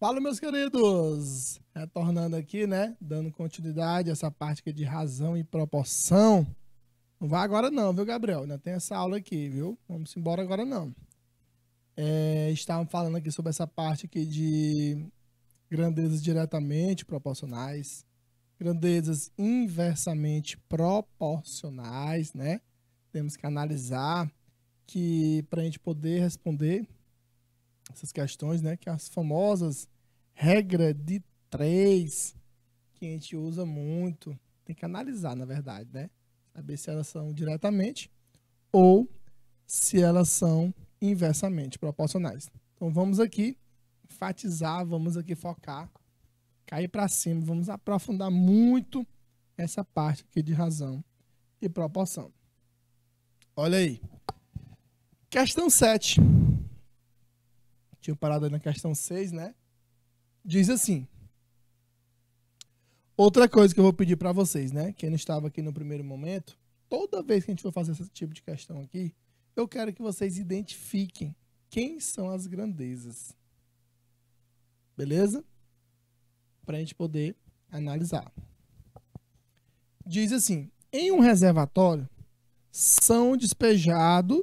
Fala, meus queridos! Retornando aqui, né? Dando continuidade a essa parte aqui de razão e proporção. Não vai agora não, viu, Gabriel? Ainda tem essa aula aqui, viu? Vamos embora agora não. É, estávamos falando aqui sobre essa parte aqui de grandezas diretamente proporcionais, grandezas inversamente proporcionais, né? Temos que analisar que para a gente poder responder essas questões, né, que as famosas regra de três que a gente usa muito. Tem que analisar, na verdade, né? Saber se elas são diretamente ou se elas são inversamente proporcionais. Então vamos aqui enfatizar, vamos aqui focar, cair para cima, vamos aprofundar muito essa parte aqui de razão e proporção. Olha aí. Questão 7. Tinha parado na questão 6, né? diz assim. Outra coisa que eu vou pedir para vocês, né? Quem não estava aqui no primeiro momento, toda vez que a gente for fazer esse tipo de questão aqui, eu quero que vocês identifiquem quem são as grandezas. Beleza? Para a gente poder analisar. Diz assim: em um reservatório são despejados.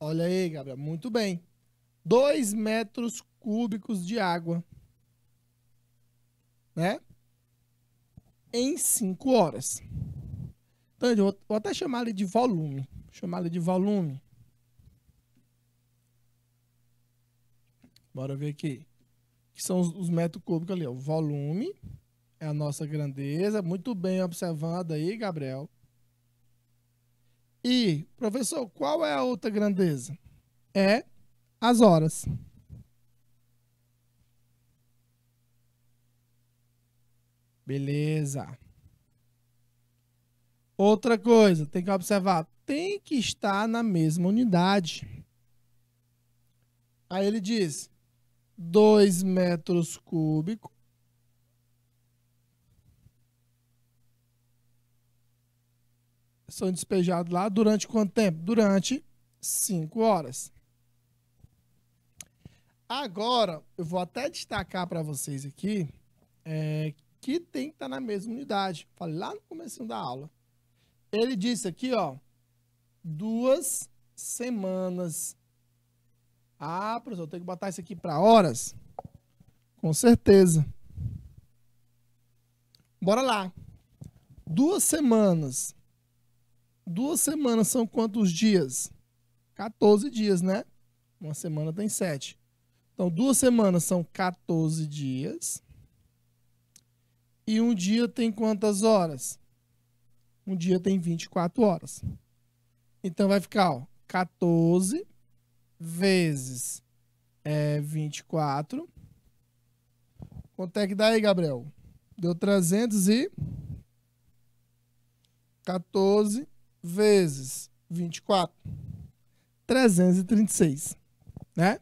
Olha aí, Gabriel, muito bem. 2 metros cúbicos de água, né? Em 5 horas. Então, eu vou até chamar ele de volume. chamar ele de volume. Bora ver aqui. Que são os, os metros cúbicos ali, O Volume é a nossa grandeza. Muito bem observado aí, Gabriel. E, professor, qual é a outra grandeza? É as horas. Beleza. Outra coisa, tem que observar, tem que estar na mesma unidade. Aí ele diz, 2 metros cúbicos. São despejados lá durante quanto tempo? Durante 5 horas. Agora, eu vou até destacar para vocês aqui é, que tem que estar tá na mesma unidade. Falei lá no começo da aula. Ele disse aqui, ó, duas semanas. Ah, professor, eu tenho que botar isso aqui para horas? Com certeza. Bora lá. Duas semanas. Duas semanas são quantos dias? 14 dias, né? Uma semana tem 7. Então, duas semanas são 14 dias. E um dia tem quantas horas? Um dia tem 24 horas. Então vai ficar ó, 14 vezes é, 24. Quanto é que dá aí, Gabriel? Deu 314 vezes 24. 336, né?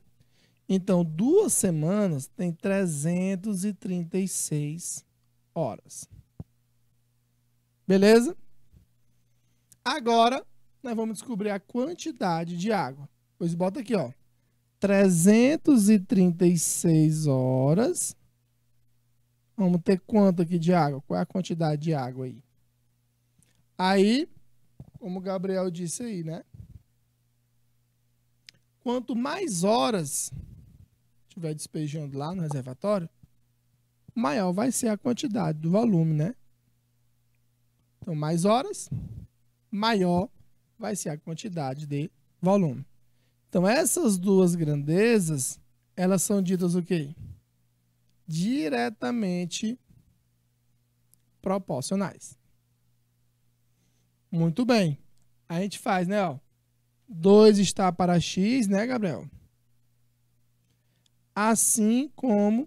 Então, duas semanas tem 336 horas. Beleza? Agora, nós vamos descobrir a quantidade de água. Pois bota aqui, ó. 336 horas. Vamos ter quanto aqui de água? Qual é a quantidade de água aí? Aí, como o Gabriel disse aí, né? Quanto mais horas estiver despejando lá no reservatório, maior vai ser a quantidade do volume, né? Então, mais horas, maior vai ser a quantidade de volume. Então, essas duas grandezas, elas são ditas o quê? Diretamente proporcionais. Muito bem. A gente faz, né? Ó, 2 está para x, né, Gabriel? Assim como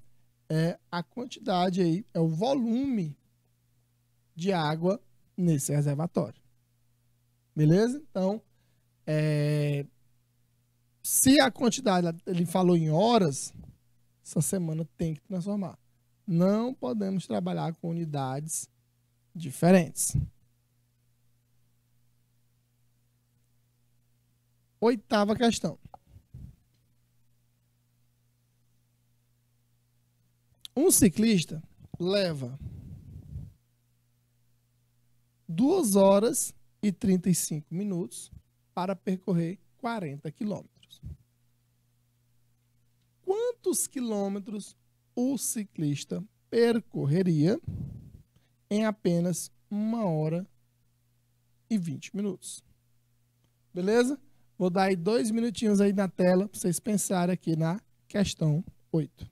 é a quantidade aí, é o volume de água nesse reservatório. Beleza? Então, é, se a quantidade, ele falou em horas, essa semana tem que transformar. Não podemos trabalhar com unidades diferentes. Oitava questão. Um ciclista leva 2 horas e 35 minutos para percorrer 40 quilômetros. Quantos quilômetros o ciclista percorreria em apenas 1 hora e 20 minutos? Beleza? Vou dar aí dois minutinhos aí na tela para vocês pensarem aqui na questão 8.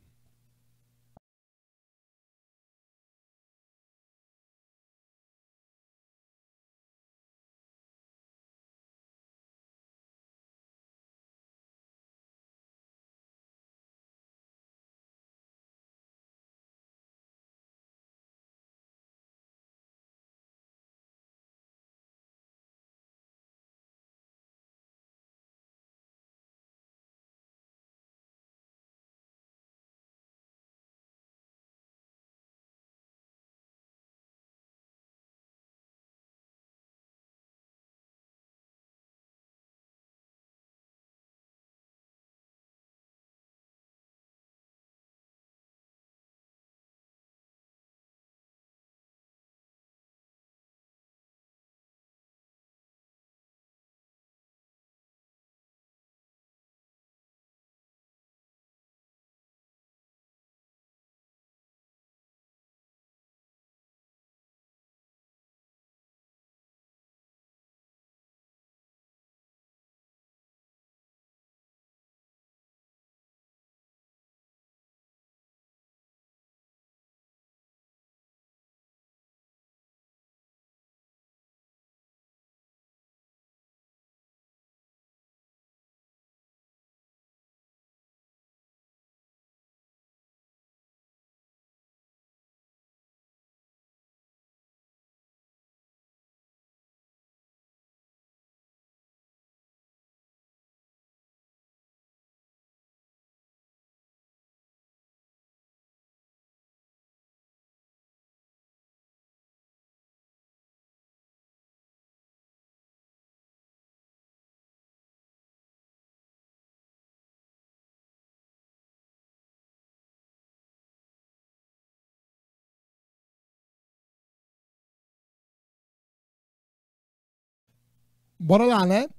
Bora lá, né?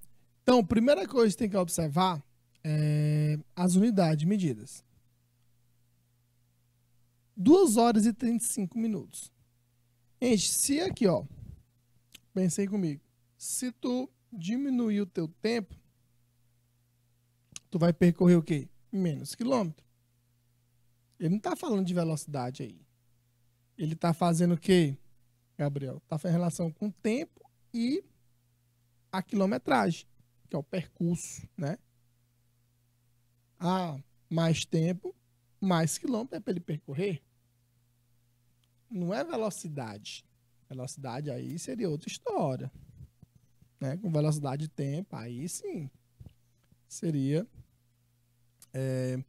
Então, primeira coisa que tem que observar é as unidades medidas. 2 horas e 35 minutos. Gente, se aqui, ó, pensei comigo, se tu diminuir o teu tempo, tu vai percorrer o quê? Menos quilômetro. Ele não está falando de velocidade aí. Ele está fazendo o quê, Gabriel? Está fazendo relação com tempo e a quilometragem, que é o percurso, né? Há mais tempo, mais quilômetro é para ele percorrer. Não é velocidade. Velocidade aí seria outra história. Né? Com velocidade e tempo, aí sim seria é,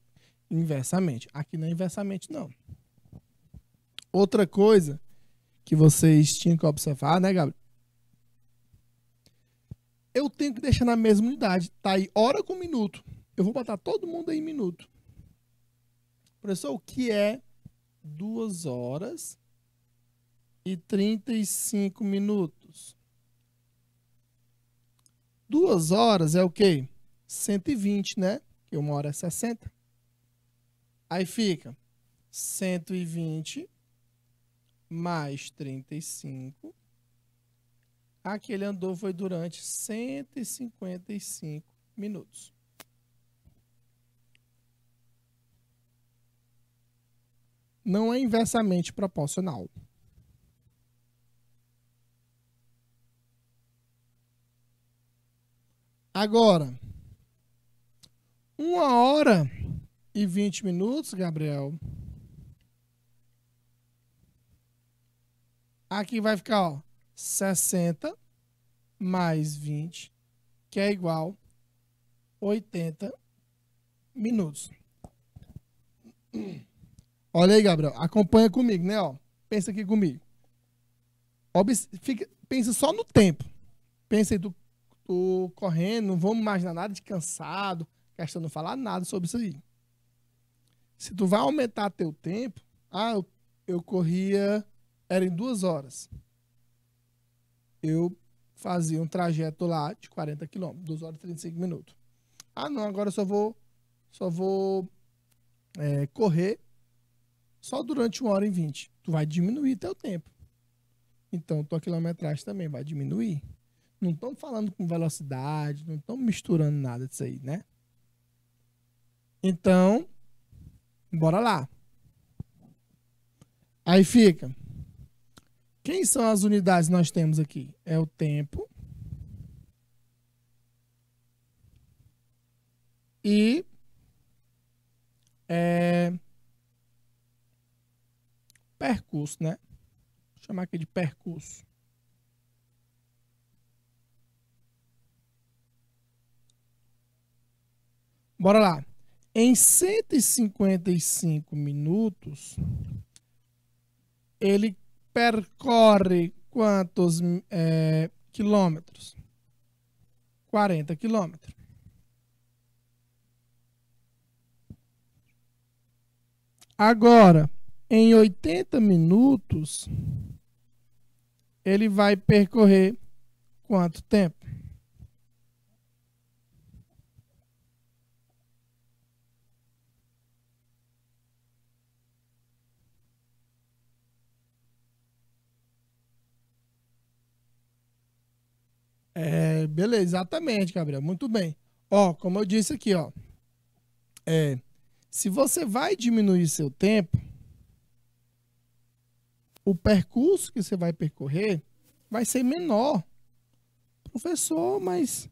inversamente. Aqui não é inversamente, não. Outra coisa que vocês tinham que observar, né, Gabriel? eu tenho que deixar na mesma unidade. Tá aí hora com minuto. Eu vou botar todo mundo aí em minuto. Professor, o que é 2 horas e 35 minutos? 2 horas é o quê? 120, né? Que uma hora é 60. Aí fica 120 mais 35 a que ele andou foi durante 155 minutos. Não é inversamente proporcional. Agora, uma hora e vinte minutos, Gabriel. Aqui vai ficar, ó, 60 mais 20, que é igual 80 minutos. Olha aí, Gabriel. Acompanha comigo, né? Ó, pensa aqui comigo. Obs fica, pensa só no tempo. Pensa aí, tu, correndo, não vamos imaginar nada de cansado, questão não falar nada sobre isso aí. Se tu vai aumentar teu tempo, ah, eu, eu corria, era em duas horas eu fazia um trajeto lá de 40 quilômetros, 2 horas e 35 minutos. Ah, não, agora eu só vou, só vou é, correr só durante 1 hora e 20. Tu vai diminuir teu tempo. Então, tua quilometragem também vai diminuir. Não estão falando com velocidade, não estão misturando nada disso aí, né? Então, bora lá. Aí fica quem são as unidades que nós temos aqui? É o tempo. E é, percurso, né? Vou chamar aqui de percurso. Bora lá. Em 155 minutos, ele percorre quantos é, quilômetros? 40 quilômetros. Agora, em 80 minutos, ele vai percorrer quanto tempo? É, beleza, exatamente, Gabriel. Muito bem. Ó, como eu disse aqui, ó. É, se você vai diminuir seu tempo, o percurso que você vai percorrer vai ser menor. Professor, mas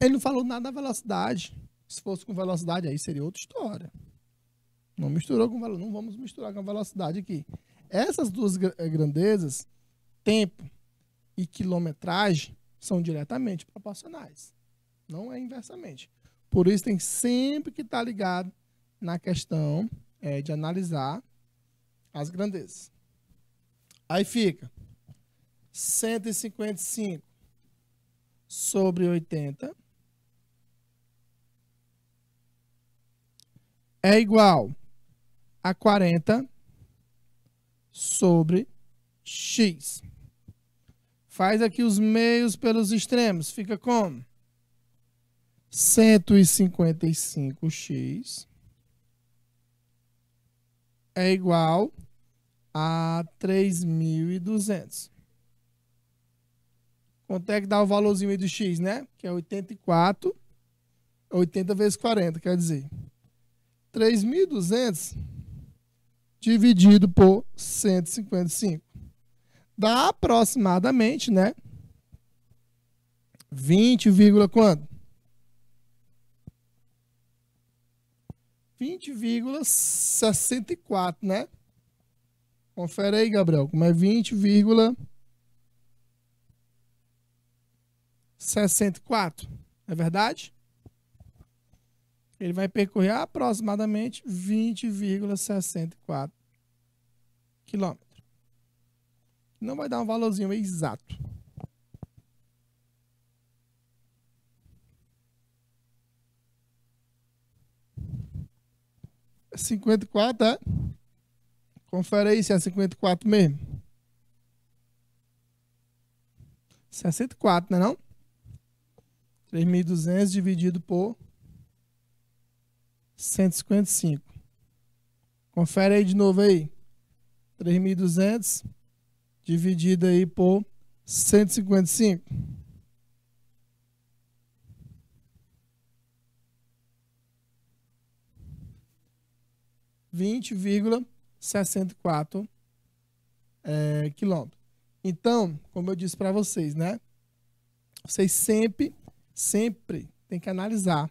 ele não falou nada da velocidade. Se fosse com velocidade, aí seria outra história. Não misturou com velocidade. Não vamos misturar com a velocidade aqui. Essas duas eh, grandezas, tempo e quilometragem são diretamente proporcionais, não é inversamente. Por isso tem sempre que estar tá ligado na questão é, de analisar as grandezas. Aí fica 155 sobre 80 é igual a 40 sobre x. Faz aqui os meios pelos extremos. Fica como? 155x é igual a 3.200. Quanto é que dá o valorzinho aí do x, né? Que é 84, 80 é vezes 40, quer dizer, 3.200 dividido por 155 dá aproximadamente, né? 20, quanto? 20,64, né? Confere aí, Gabriel, como é 20,64. É verdade? Ele vai percorrer aproximadamente 20,64 quilômetros não vai dar um valorzinho exato. É cinquenta e quatro, é? Confere aí se é cinquenta e quatro mesmo. Sessenta e quatro, né, não Três mil duzentos dividido por cento e cinquenta e cinco. Confere aí de novo aí. Três mil duzentos dividido aí por 155. Vinte vírgula sessenta e quatro é, quilômetros. Então, como eu disse para vocês, né? Vocês sempre, sempre tem que analisar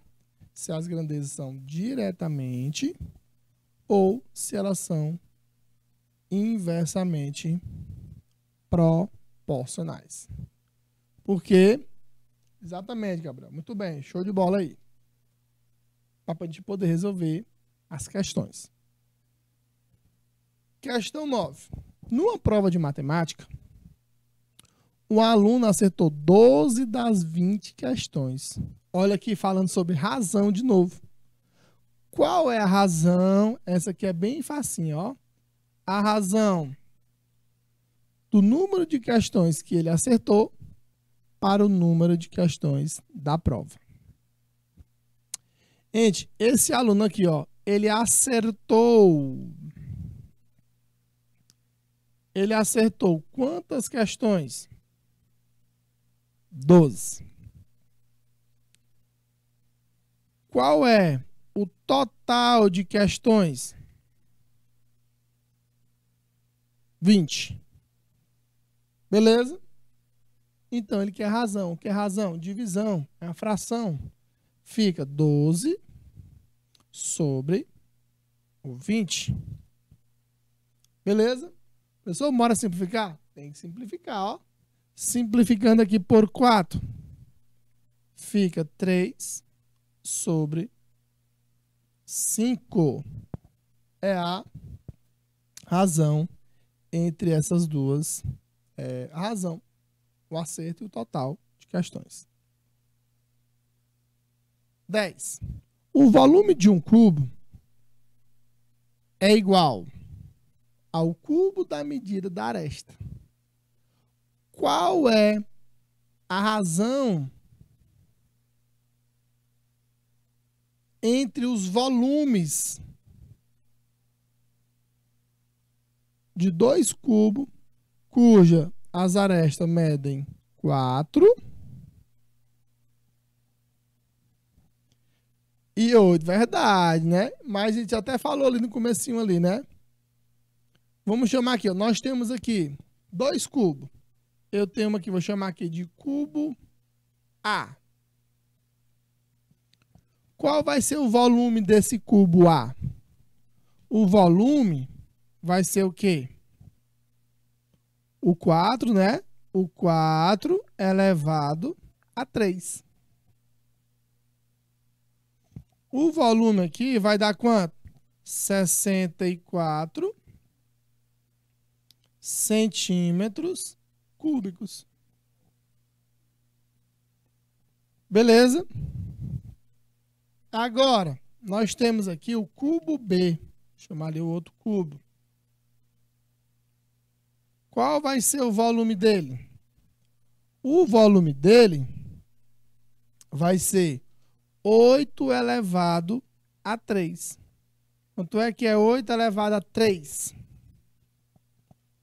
se as grandezas são diretamente ou se elas são inversamente proporcionais. Porque, exatamente, Gabriel, muito bem, show de bola aí. Para a gente poder resolver as questões. Questão 9. Numa prova de matemática, o aluno acertou 12 das 20 questões. Olha aqui falando sobre razão de novo. Qual é a razão? Essa aqui é bem facinha, ó. A razão do número de questões que ele acertou para o número de questões da prova. Gente, esse aluno aqui, ó, ele acertou. Ele acertou quantas questões? 12. Qual é o total de questões? 20. Beleza? Então ele quer razão. O que é razão? Divisão. É a fração. Fica 12 sobre o 20. Beleza? Pessoal, bora simplificar? Tem que simplificar, ó. Simplificando aqui por 4, fica 3 sobre 5. É a razão entre essas duas frações é, a razão, o acerto e o total de questões. 10. O volume de um cubo é igual ao cubo da medida da aresta. Qual é a razão entre os volumes de dois cubos cuja as arestas medem 4 e 8, verdade, né? Mas a gente até falou ali no comecinho ali, né? Vamos chamar aqui, ó. nós temos aqui dois cubos. Eu tenho aqui, vou chamar aqui de cubo A. Qual vai ser o volume desse cubo A? O volume vai ser o quê? o 4, né? O 4 elevado é a 3. O volume aqui vai dar quanto? 64 centímetros cúbicos. Beleza? Agora, nós temos aqui o cubo B. Vou chamar ali o outro cubo. Qual vai ser o volume dele? O volume dele vai ser 8 elevado a 3. Quanto é que é 8 elevado a 3?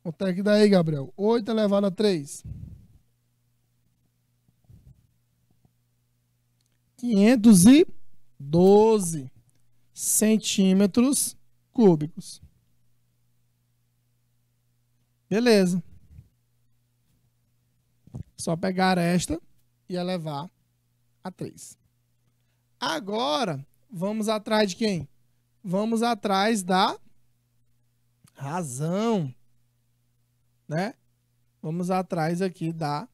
Quanto é que daí, Gabriel? 8 elevado a 3. 512 centímetros cúbicos. Beleza. Só pegar esta e elevar a 3. Agora, vamos atrás de quem? Vamos atrás da razão. Né? Vamos atrás aqui da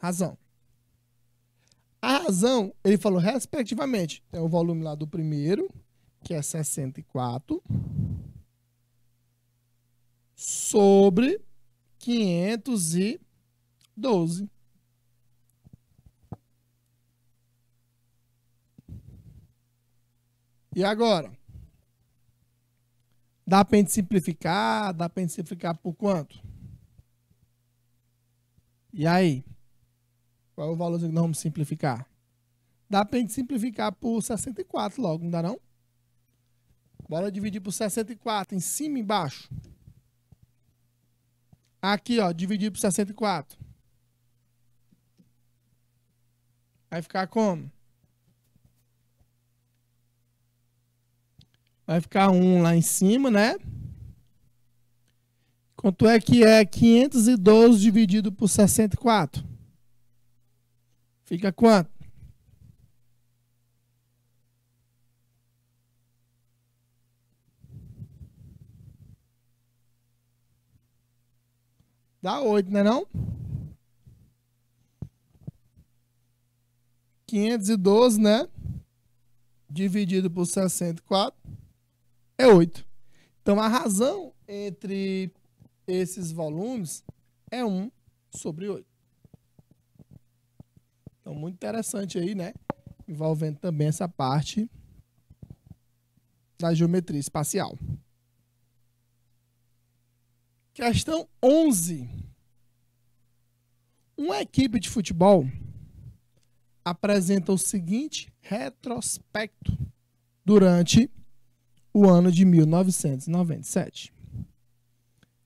razão. A razão, ele falou respectivamente, tem o volume lá do primeiro, que é 64 sobre 512. E agora? Dá para a gente simplificar? Dá para a gente simplificar por quanto? E aí? Qual é o valor que nós vamos simplificar? Dá para a gente simplificar por 64 logo, não dá não? Bora dividir por 64, em cima e embaixo. Aqui, ó, dividido por 64. Vai ficar como? Vai ficar 1 lá em cima, né? Quanto é que é 512 dividido por 64? Fica quanto? Dá tá 8, né não? 512, né? Dividido por 64 é 8. Então, a razão entre esses volumes é 1 sobre 8. Então, muito interessante aí, né? Envolvendo também essa parte da geometria espacial. Questão 11. Uma equipe de futebol apresenta o seguinte retrospecto durante o ano de 1997.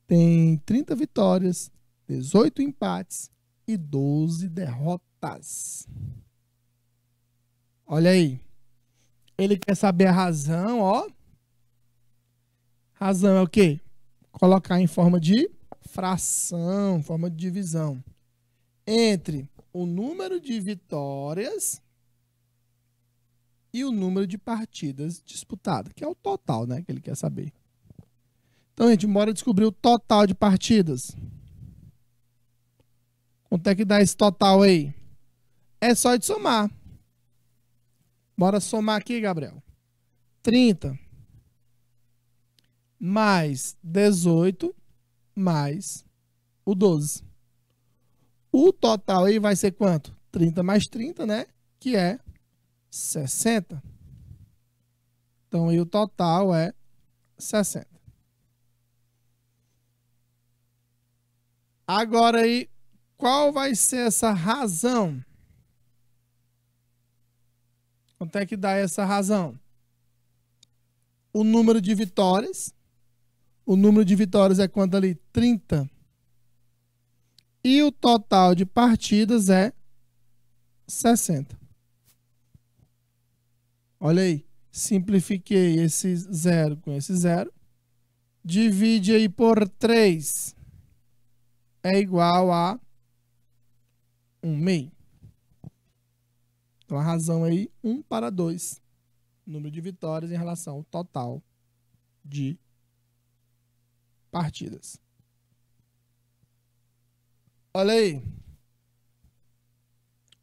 Tem 30 vitórias, 18 empates e 12 derrotas. Olha aí. Ele quer saber a razão, ó. Razão é o quê? colocar em forma de fração, forma de divisão, entre o número de vitórias e o número de partidas disputadas, que é o total, né, que ele quer saber. Então, gente, bora descobrir o total de partidas. Quanto é que dá esse total aí? É só de somar. Bora somar aqui, Gabriel. 30 mais 18 mais o 12. O total aí vai ser quanto? 30 mais 30, né? Que é 60. Então, aí o total é 60. Agora aí, qual vai ser essa razão? Quanto é que dá essa razão? O número de vitórias o número de vitórias é quanto ali? 30. E o total de partidas é 60. Olha aí. Simplifiquei esse zero com esse zero. Divide aí por 3. É igual a 1,5. meio. Então a razão aí 1 para 2. Número de vitórias em relação ao total de partidas. Olha aí.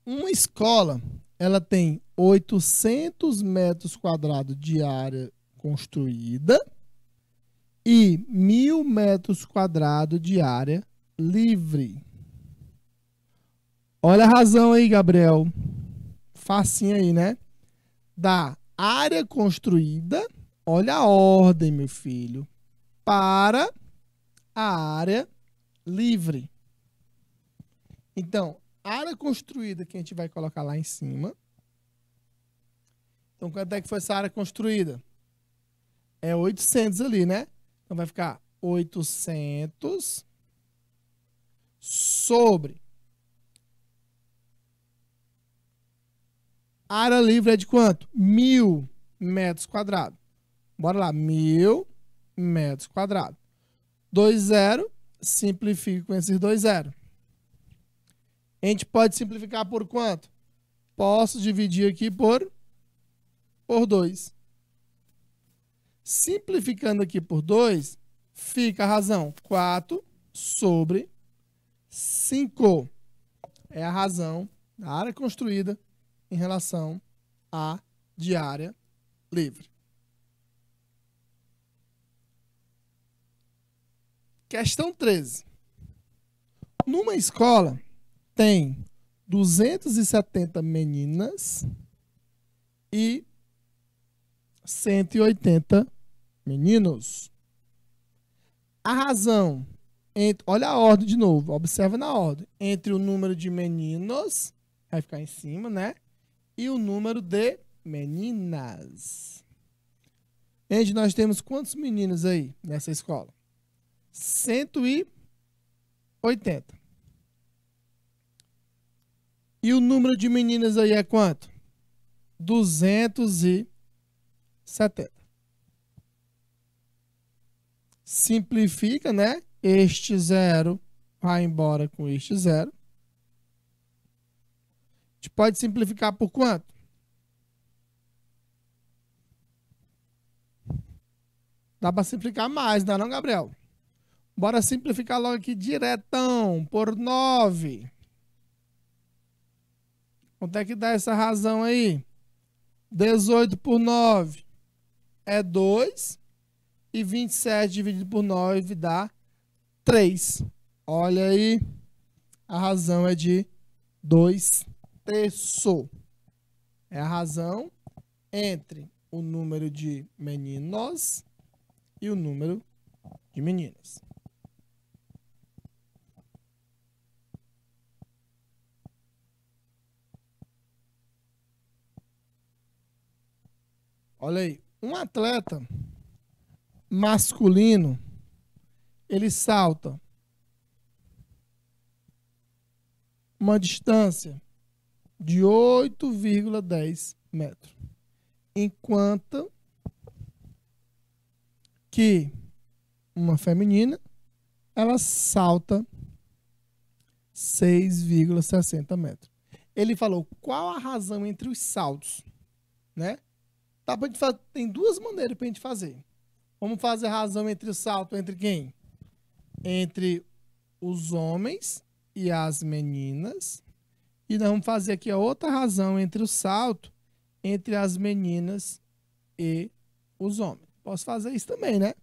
Uma escola, ela tem 800 metros quadrados de área construída e 1.000 metros quadrados de área livre. Olha a razão aí, Gabriel. Facinho aí, né? Da área construída, olha a ordem, meu filho para a área livre. Então, a área construída que a gente vai colocar lá em cima. Então, quanto é que foi essa área construída? É 800 ali, né? Então, vai ficar 800 sobre. A área livre é de quanto? Mil metros quadrados. Bora lá, mil metros quadrados. Dois zero, simplifico com esses dois zero. A gente pode simplificar por quanto? Posso dividir aqui por, por 2. Simplificando aqui por 2, fica a razão 4 sobre 5. É a razão da área construída em relação à diária livre. Questão 13. Numa escola tem 270 meninas e 180 meninos. A razão, entre, olha a ordem de novo, observa na ordem, entre o número de meninos, vai ficar em cima, né? E o número de meninas. Gente, nós temos quantos meninos aí nessa escola? 180. E o número de meninas aí é quanto? 270. Simplifica, né? Este zero vai embora com este zero. A gente pode simplificar por quanto? Dá para simplificar mais, não é não, Gabriel? Bora simplificar logo aqui diretão, por 9. Quanto é que dá essa razão aí? 18 por 9 é 2. E 27 dividido por 9 dá 3. Olha aí, a razão é de 2 terço. É a razão entre o número de meninos e o número de meninas. Olha aí, um atleta masculino, ele salta uma distância de 8,10 metros. Enquanto que uma feminina, ela salta 6,60 metros. Ele falou qual a razão entre os saltos, né? Dá pra gente fazer, tem duas maneiras para a gente fazer. Vamos fazer razão entre o salto entre quem? Entre os homens e as meninas. E nós vamos fazer aqui a outra razão entre o salto entre as meninas e os homens. Posso fazer isso também, né?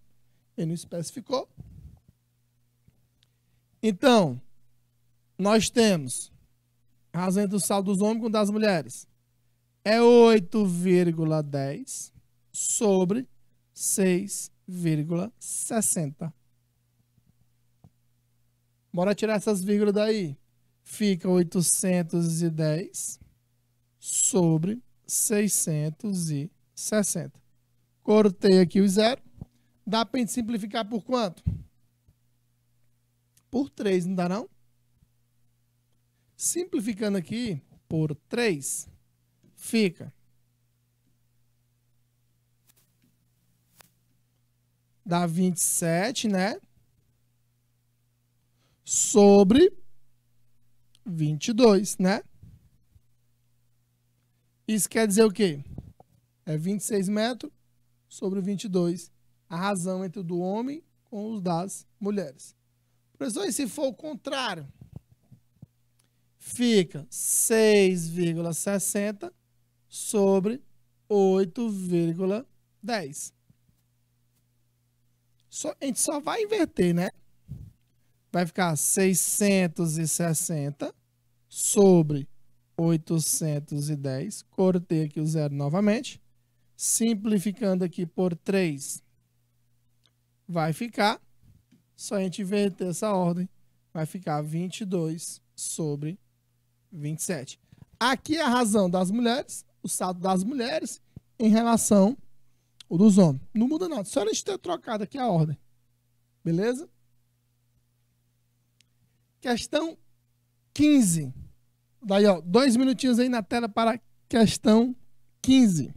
Ele não especificou. Então, nós temos razão entre o salto dos homens com o das mulheres é 8,10 sobre 6,60. Bora tirar essas vírgulas daí. Fica 810 sobre 660. Cortei aqui o zero. Dá para a gente simplificar por quanto? Por 3, não dá não? Simplificando aqui por 3, Fica. Dá 27, né? Sobre 22, né? Isso quer dizer o quê? É 26 metros sobre 22. A razão entre o do homem com os das mulheres. Professor, e se for o contrário? Fica 6,60 sobre 8,10. Só, a gente só vai inverter, né? Vai ficar 660 sobre 810. Cortei aqui o zero novamente. Simplificando aqui por 3, vai ficar, só a gente inverter essa ordem, vai ficar 22 sobre 27. Aqui é a razão das mulheres o saldo das mulheres em relação ao dos homens. Não muda nada. Só a gente ter é trocado aqui a ordem. Beleza? Questão 15. Daí, ó, dois minutinhos aí na tela para questão 15.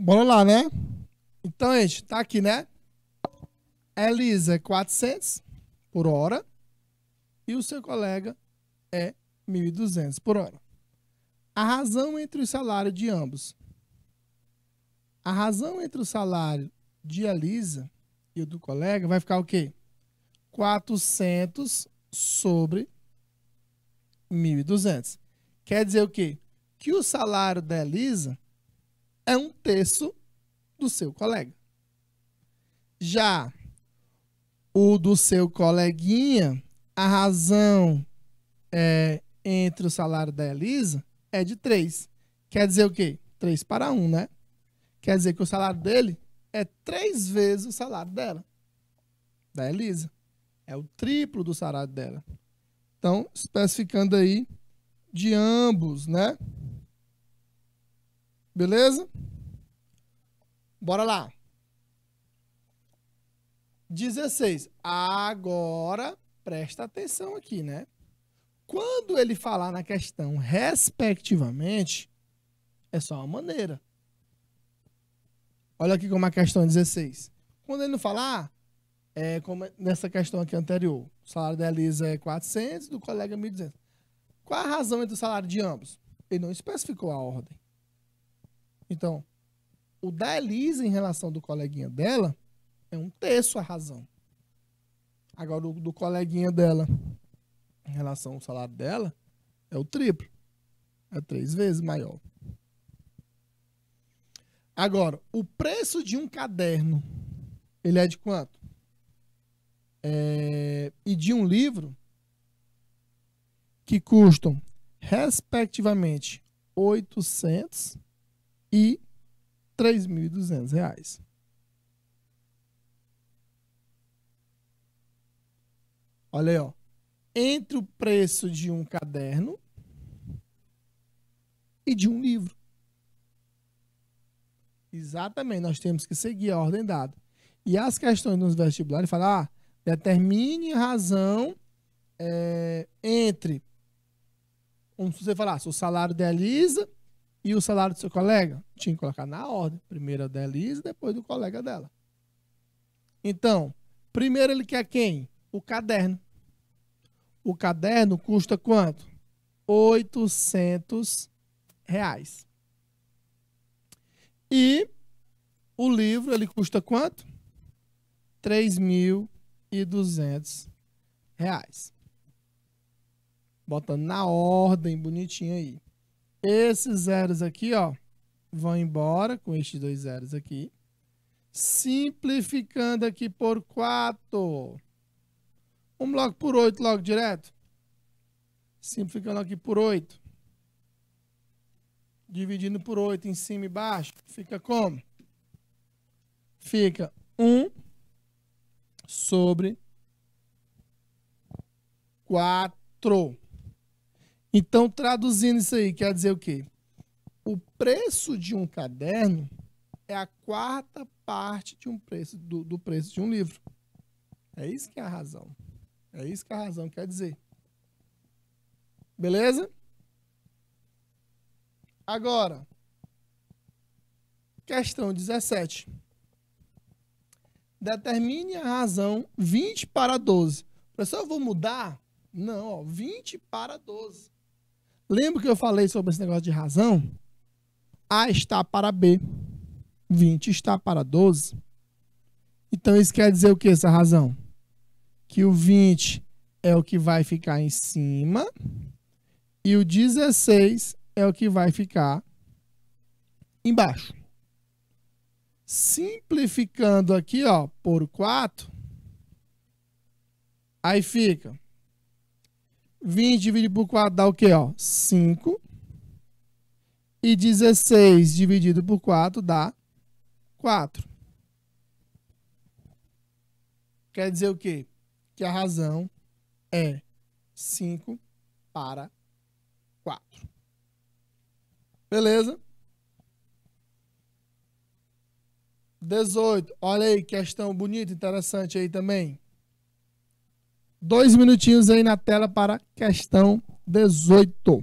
Bora lá, né? Então, gente, tá aqui, né? Elisa, 400 por hora. E o seu colega é 1.200 por hora. A razão entre o salário de ambos. A razão entre o salário de Elisa e o do colega vai ficar o quê? 400 sobre 1.200. Quer dizer o quê? Que o salário da Elisa é um terço do seu colega. Já o do seu coleguinha, a razão é, entre o salário da Elisa é de 3. Quer dizer o quê? 3 para 1, né? Quer dizer que o salário dele é três vezes o salário dela, da Elisa. É o triplo do salário dela. Então, especificando aí de ambos, né? Beleza? Bora lá. 16. Agora, presta atenção aqui, né? Quando ele falar na questão respectivamente, é só uma maneira. Olha aqui como é a questão 16. Quando ele não falar, é como é nessa questão aqui anterior. O salário da Elisa é 400, do colega 1.200. Qual a razão entre o salário de ambos? Ele não especificou a ordem. Então, o da Elisa em relação do coleguinha dela é um terço a razão. Agora, o do coleguinha dela em relação ao salário dela é o triplo. É três vezes maior. Agora, o preço de um caderno, ele é de quanto? É, e de um livro que custam, respectivamente, 800 e R$ 3.200. Olha aí, ó. Entre o preço de um caderno e de um livro. Exatamente, nós temos que seguir a ordem dada. E as questões nos vestibulares falam, ah, determine razão é, entre, como se você falar, se o salário da Elisa e o salário do seu colega? Tinha que colocar na ordem. Primeiro da Elise, depois do colega dela. Então, primeiro ele quer quem? O caderno. O caderno custa quanto? 800 reais. E o livro, ele custa quanto? 3.200 reais. Botando na ordem bonitinha aí. Esses zeros aqui, ó, vão embora com estes dois zeros aqui. Simplificando aqui por 4. Vamos logo por 8, logo direto. Simplificando aqui por 8. Dividindo por 8 em cima e baixo, fica como? Fica 1 sobre 4. Então, traduzindo isso aí, quer dizer o quê? O preço de um caderno é a quarta parte de um preço, do, do preço de um livro. É isso que é a razão. É isso que é a razão quer dizer. Beleza? Agora, questão 17. Determine a razão 20 para 12. Professor, eu vou mudar? Não, ó, 20 para 12. Lembra que eu falei sobre esse negócio de razão? A está para B, 20 está para 12. Então isso quer dizer o que essa razão? Que o 20 é o que vai ficar em cima e o 16 é o que vai ficar embaixo. Simplificando aqui, ó, por 4, aí fica 20 dividido por 4 dá o quê? Ó? 5. E 16 dividido por 4 dá 4. Quer dizer o quê? Que a razão é 5 para 4. Beleza? 18. Olha aí, questão bonita, interessante aí também dois minutinhos aí na tela para questão 18.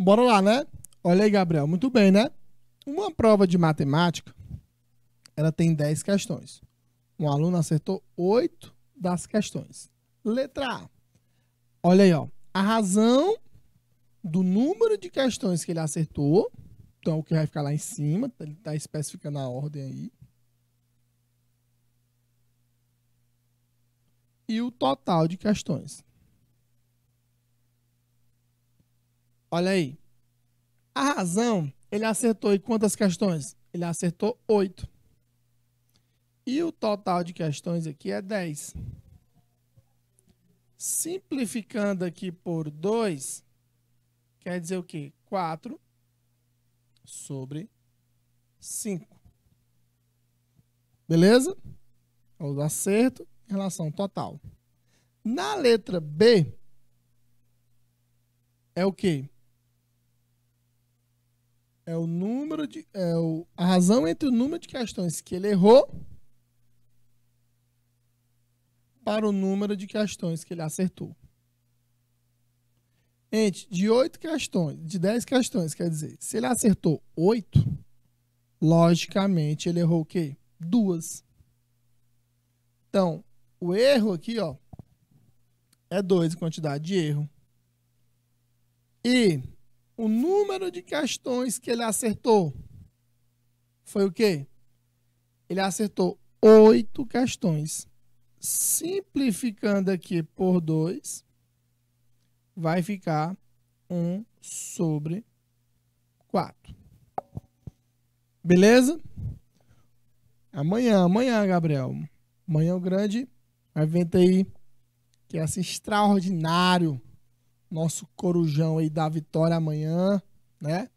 Bora lá, né? Olha aí, Gabriel. Muito bem, né? Uma prova de matemática, ela tem 10 questões. Um aluno acertou 8 das questões. Letra A. Olha aí, ó. A razão do número de questões que ele acertou, então o que vai ficar lá em cima, tá, ele está especificando a ordem aí. E o total de questões. Olha aí. A razão, ele acertou em quantas questões? Ele acertou oito. E o total de questões aqui é 10. Simplificando aqui por 2, quer dizer o quê? 4 sobre 5. Beleza? O acerto em relação ao total. Na letra B, é o quê? é o número de. É o, a razão entre o número de questões que ele errou para o número de questões que ele acertou. Gente, de oito questões, de 10 questões, quer dizer, se ele acertou oito, logicamente ele errou o quê? Duas. Então, o erro aqui, ó, é 2 em quantidade de erro. E o número de questões que ele acertou foi o quê? Ele acertou oito questões. Simplificando aqui por dois vai ficar um sobre quatro Beleza? Amanhã, amanhã, Gabriel. Amanhã é o grande evento aí, que é assim, extraordinário nosso corujão aí da vitória amanhã, né?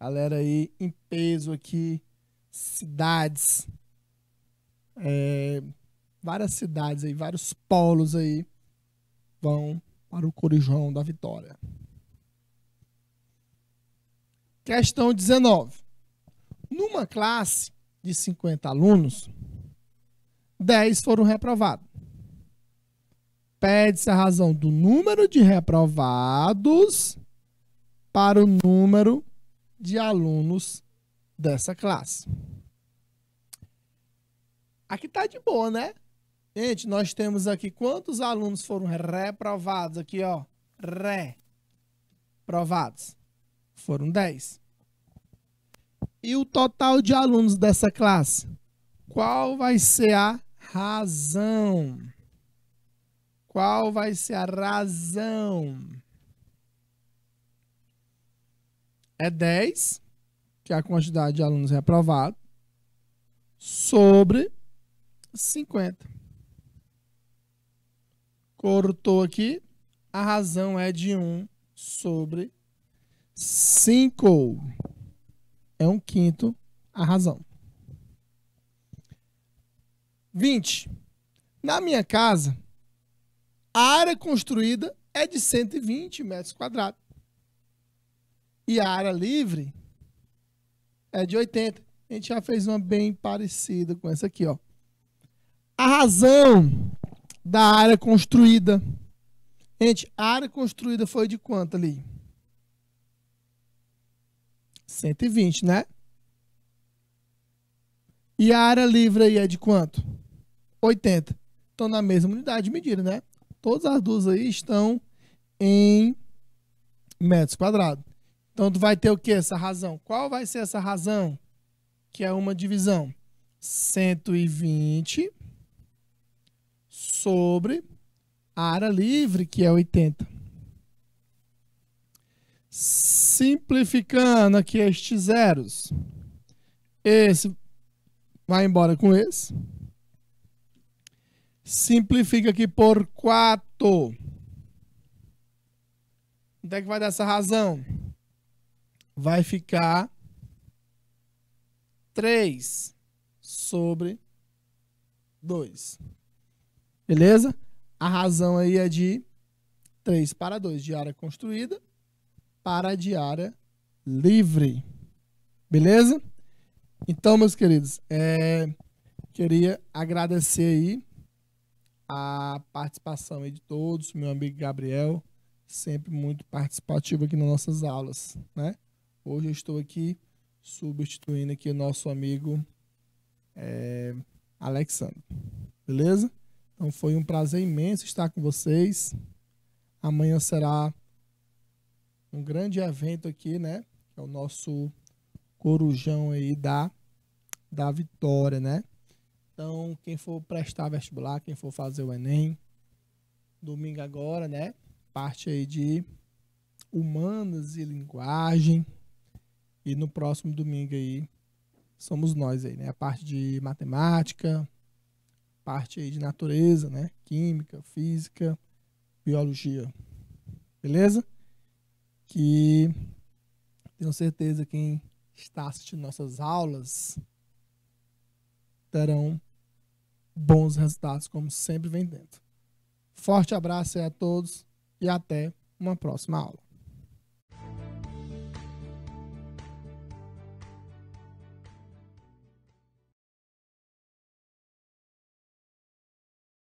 Galera aí em peso aqui, cidades, é, várias cidades aí, vários polos aí vão para o corujão da vitória. Questão 19. Numa classe de 50 alunos, 10 foram reprovados pede-se a razão do número de reprovados para o número de alunos dessa classe. Aqui tá de boa, né? Gente, nós temos aqui quantos alunos foram reprovados aqui, ó. Reprovados. Foram 10. E o total de alunos dessa classe? Qual vai ser a razão? Qual vai ser a razão? É 10, que é a quantidade de alunos reprovados, sobre 50. Cortou aqui, a razão é de 1 sobre 5. É um quinto a razão. 20. Na minha casa, a área construída é de 120 metros quadrados. E a área livre é de 80. A gente já fez uma bem parecida com essa aqui, ó. A razão da área construída. Gente, a área construída foi de quanto ali? 120, né? E a área livre aí é de quanto? 80. Estão na mesma unidade de medida, né? Todas as duas aí estão em metros quadrados. Então, tu vai ter o que? Essa razão. Qual vai ser essa razão? Que é uma divisão. 120 sobre a área livre, que é 80. Simplificando aqui estes zeros, esse vai embora com esse. Simplifica aqui por 4. Onde é que vai dar essa razão? Vai ficar 3 sobre 2. Beleza? A razão aí é de 3 para 2, de área construída para de área livre. Beleza? Então, meus queridos, é, queria agradecer aí a participação de todos, meu amigo Gabriel, sempre muito participativo aqui nas nossas aulas, né? Hoje eu estou aqui substituindo aqui o nosso amigo é, Alexandre, beleza? Então foi um prazer imenso estar com vocês. Amanhã será um grande evento aqui, né? Que é o nosso corujão aí da, da vitória, né? Então, quem for prestar vestibular, quem for fazer o Enem, domingo agora, né? Parte aí de humanas e linguagem. E no próximo domingo aí somos nós aí, né? A parte de matemática, parte aí de natureza, né? Química, física, biologia. Beleza? Que tenho certeza quem está assistindo nossas aulas terão bons resultados, como sempre vem dentro. Forte abraço a todos e até uma próxima aula.